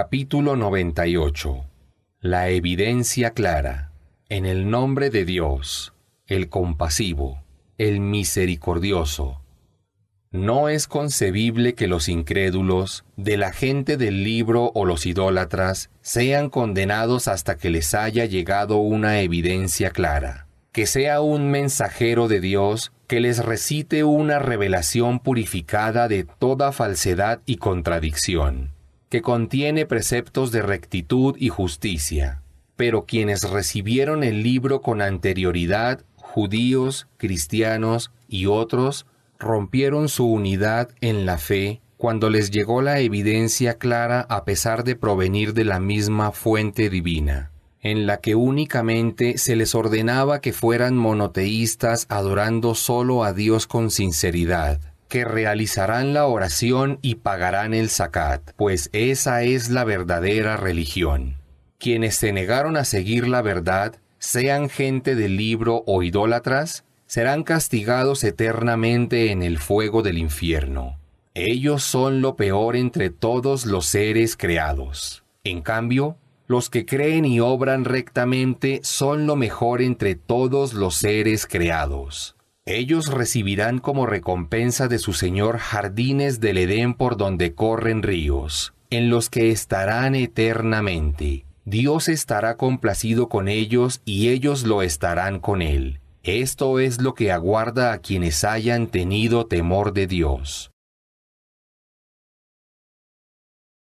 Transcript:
Capítulo 98. La evidencia clara. En el nombre de Dios, el compasivo, el misericordioso. No es concebible que los incrédulos, de la gente del libro o los idólatras, sean condenados hasta que les haya llegado una evidencia clara, que sea un mensajero de Dios que les recite una revelación purificada de toda falsedad y contradicción que contiene preceptos de rectitud y justicia. Pero quienes recibieron el libro con anterioridad, judíos, cristianos y otros, rompieron su unidad en la fe cuando les llegó la evidencia clara a pesar de provenir de la misma fuente divina, en la que únicamente se les ordenaba que fueran monoteístas adorando solo a Dios con sinceridad, que realizarán la oración y pagarán el zakat, pues esa es la verdadera religión. Quienes se negaron a seguir la verdad, sean gente del libro o idólatras, serán castigados eternamente en el fuego del infierno. Ellos son lo peor entre todos los seres creados. En cambio, los que creen y obran rectamente son lo mejor entre todos los seres creados. Ellos recibirán como recompensa de su Señor jardines del Edén por donde corren ríos, en los que estarán eternamente. Dios estará complacido con ellos y ellos lo estarán con Él. Esto es lo que aguarda a quienes hayan tenido temor de Dios.